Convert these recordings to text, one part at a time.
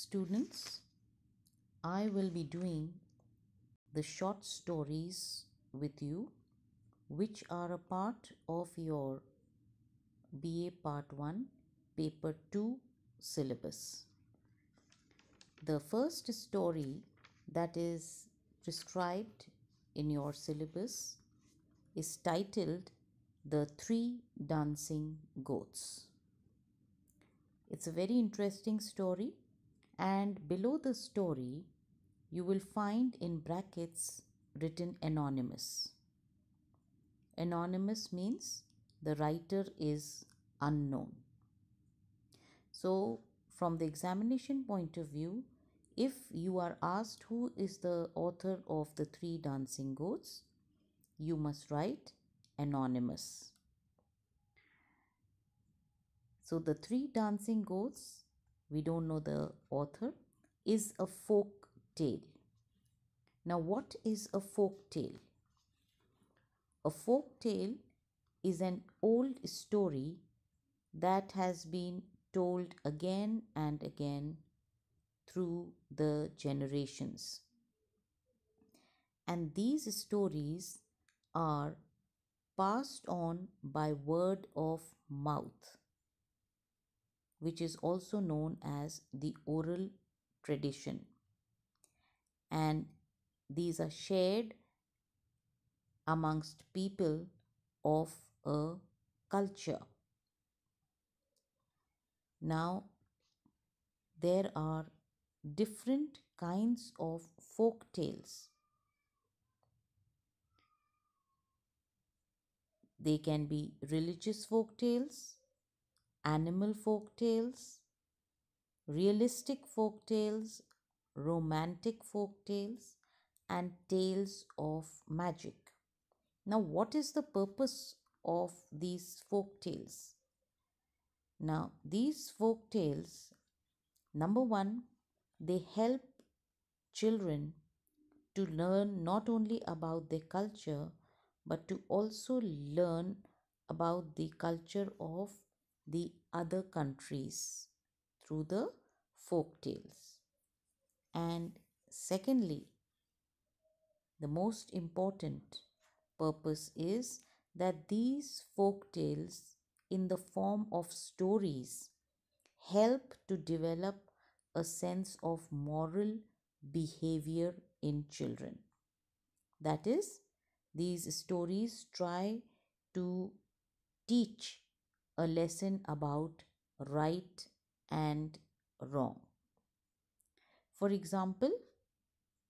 Students, I will be doing the short stories with you which are a part of your BA Part 1 Paper 2 syllabus. The first story that is prescribed in your syllabus is titled The Three Dancing Goats. It's a very interesting story and below the story you will find in brackets written anonymous. Anonymous means the writer is unknown. So from the examination point of view, if you are asked who is the author of the three dancing goats, you must write anonymous. So the three dancing goats we don't know the author, is a folk tale. Now, what is a folk tale? A folk tale is an old story that has been told again and again through the generations. And these stories are passed on by word of mouth which is also known as the oral tradition. And these are shared amongst people of a culture. Now, there are different kinds of folk tales. They can be religious folk tales animal folk tales, realistic folk tales, romantic folk tales, and tales of magic. Now, what is the purpose of these folk tales? Now, these folk tales, number one, they help children to learn not only about their culture but to also learn about the culture of the other countries through the folk tales. And secondly, the most important purpose is that these folk tales, in the form of stories, help to develop a sense of moral behavior in children. That is, these stories try to teach a lesson about right and wrong. For example,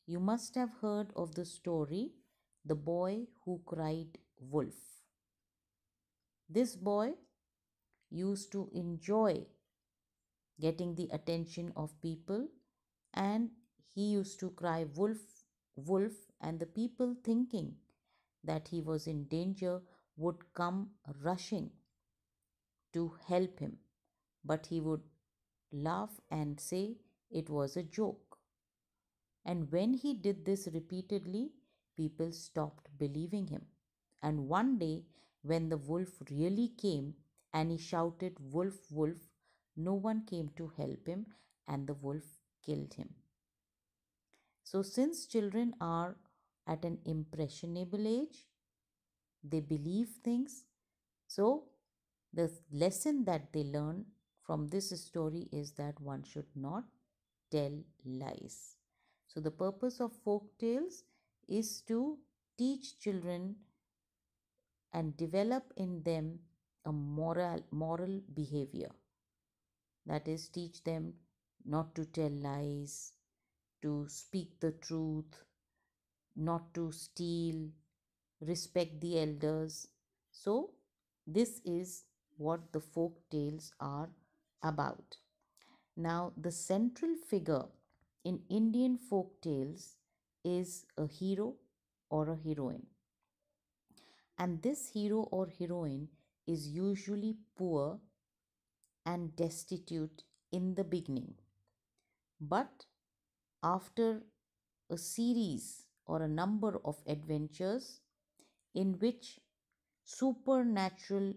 you must have heard of the story The Boy Who Cried Wolf. This boy used to enjoy getting the attention of people and he used to cry wolf wolf and the people thinking that he was in danger would come rushing to help him, but he would laugh and say it was a joke. And when he did this repeatedly, people stopped believing him. And one day, when the wolf really came and he shouted, Wolf, wolf, no one came to help him, and the wolf killed him. So, since children are at an impressionable age, they believe things. So, the lesson that they learn from this story is that one should not tell lies. So, the purpose of folk tales is to teach children and develop in them a moral, moral behavior. That is, teach them not to tell lies, to speak the truth, not to steal, respect the elders. So, this is what the folk tales are about. Now, the central figure in Indian folk tales is a hero or a heroine. And this hero or heroine is usually poor and destitute in the beginning. But after a series or a number of adventures in which supernatural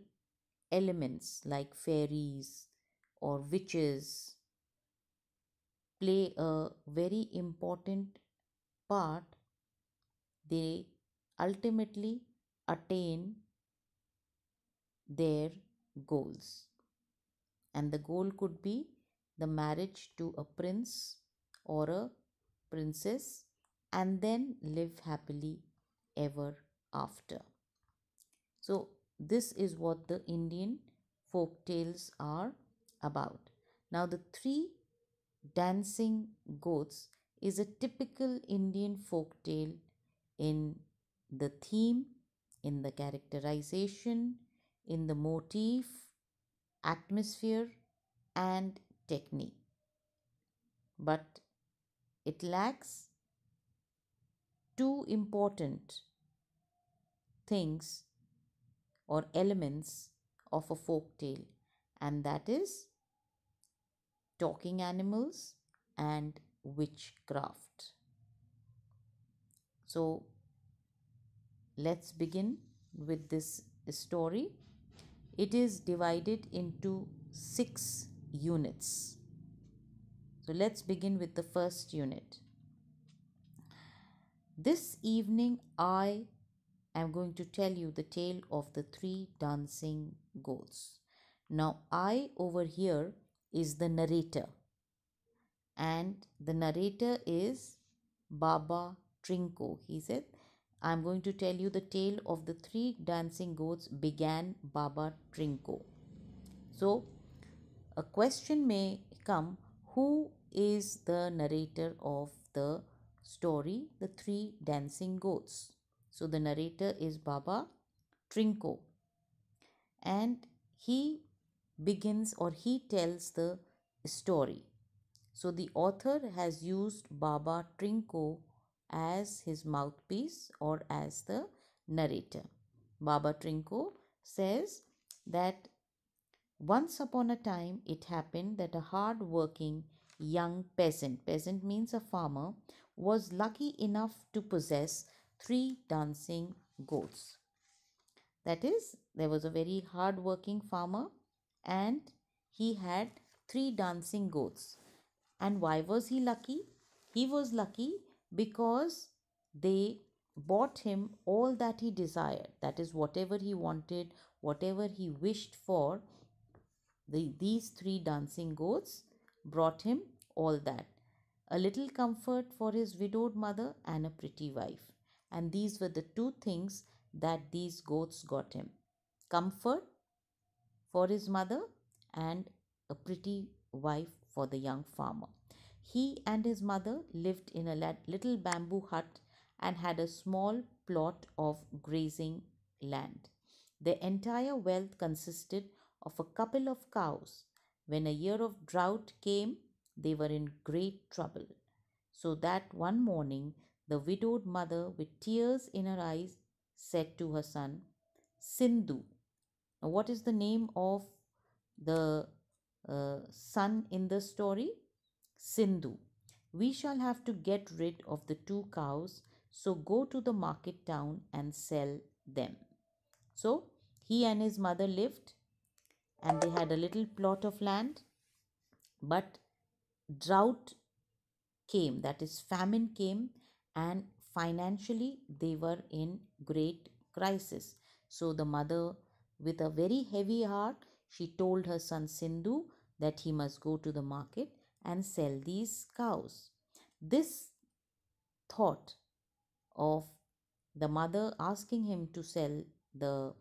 elements like fairies or witches play a very important part. They ultimately attain their goals. And the goal could be the marriage to a prince or a princess and then live happily ever after. So, this is what the Indian folk tales are about. Now, the three dancing goats is a typical Indian folk tale in the theme, in the characterization, in the motif, atmosphere, and technique. But it lacks two important things or elements of a folk tale and that is talking animals and witchcraft. So let's begin with this story. It is divided into six units. So let's begin with the first unit. This evening I I'm going to tell you the tale of the three dancing goats. Now, I over here is the narrator, and the narrator is Baba Trinko. He said, I'm going to tell you the tale of the three dancing goats began Baba Trinko. So, a question may come who is the narrator of the story, The Three Dancing Goats? So the narrator is Baba Trinko and he begins or he tells the story. So the author has used Baba Trinko as his mouthpiece or as the narrator. Baba Trinko says that once upon a time it happened that a hard working young peasant, peasant means a farmer, was lucky enough to possess three dancing goats. That is, there was a very hard working farmer and he had three dancing goats. And why was he lucky? He was lucky because they bought him all that he desired. That is, whatever he wanted, whatever he wished for, the, these three dancing goats brought him all that. A little comfort for his widowed mother and a pretty wife. And these were the two things that these goats got him comfort for his mother and a pretty wife for the young farmer. He and his mother lived in a little bamboo hut and had a small plot of grazing land. Their entire wealth consisted of a couple of cows. When a year of drought came, they were in great trouble. So that one morning, the widowed mother, with tears in her eyes, said to her son, Sindhu. Now, what is the name of the uh, son in the story? Sindhu. We shall have to get rid of the two cows, so go to the market town and sell them. So he and his mother lived and they had a little plot of land, but drought came, that is, famine came, and financially they were in great crisis. So the mother, with a very heavy heart, she told her son Sindhu that he must go to the market and sell these cows. This thought of the mother asking him to sell the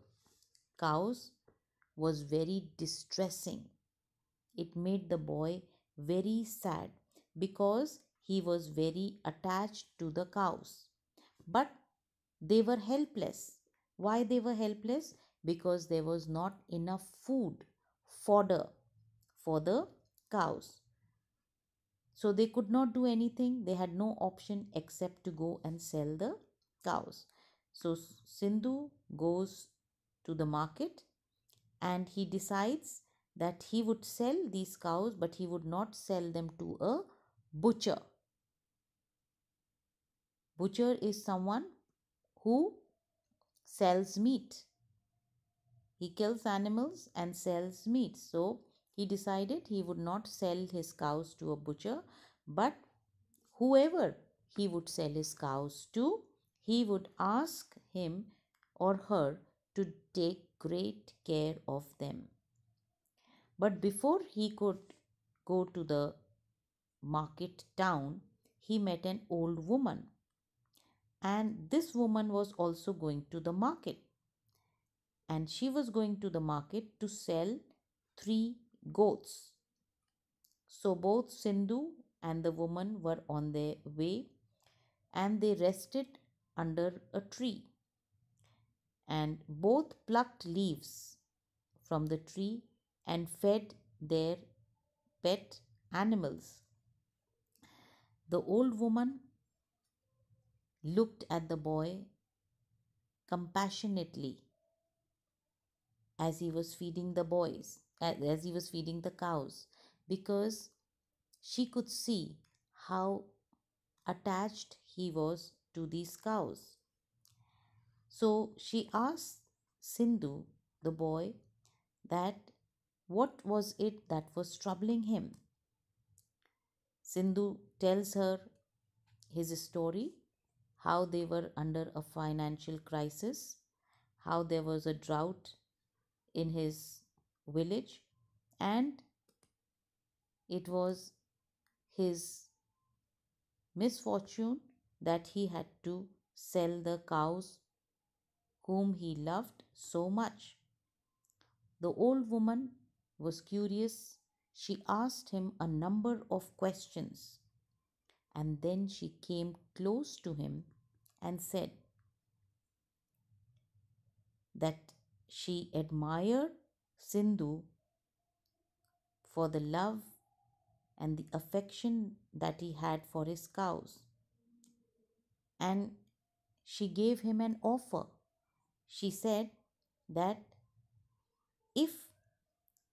cows was very distressing. It made the boy very sad because he was very attached to the cows. But they were helpless. Why they were helpless? Because there was not enough food, fodder for the cows. So they could not do anything. They had no option except to go and sell the cows. So Sindhu goes to the market and he decides that he would sell these cows but he would not sell them to a butcher. Butcher is someone who sells meat. He kills animals and sells meat. So he decided he would not sell his cows to a butcher, but whoever he would sell his cows to, he would ask him or her to take great care of them. But before he could go to the market town, he met an old woman and this woman was also going to the market and she was going to the market to sell three goats so both sindhu and the woman were on their way and they rested under a tree and both plucked leaves from the tree and fed their pet animals the old woman looked at the boy compassionately as he was feeding the boys, as he was feeding the cows, because she could see how attached he was to these cows. So she asked Sindhu, the boy, that what was it that was troubling him. Sindhu tells her his story how they were under a financial crisis, how there was a drought in his village, and it was his misfortune that he had to sell the cows whom he loved so much. The old woman was curious. She asked him a number of questions and then she came close to him and said that she admired Sindhu for the love and the affection that he had for his cows. And she gave him an offer. She said that if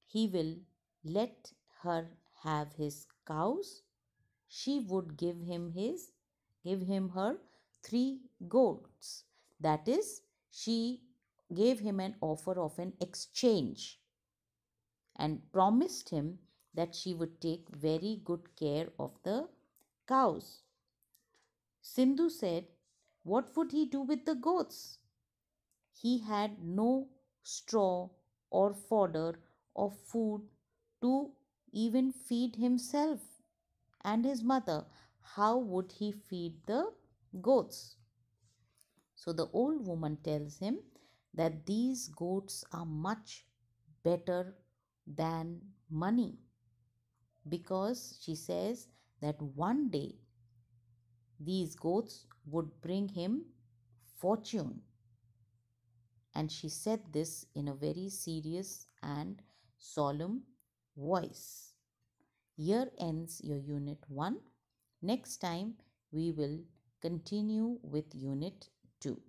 he will let her have his cows, she would give him his give him her three goats. That is, she gave him an offer of an exchange and promised him that she would take very good care of the cows. Sindhu said, What would he do with the goats? He had no straw or fodder or food to even feed himself and his mother. How would he feed the goats. So the old woman tells him that these goats are much better than money because she says that one day these goats would bring him fortune. And she said this in a very serious and solemn voice. Here ends your unit 1. Next time we will Continue with Unit 2.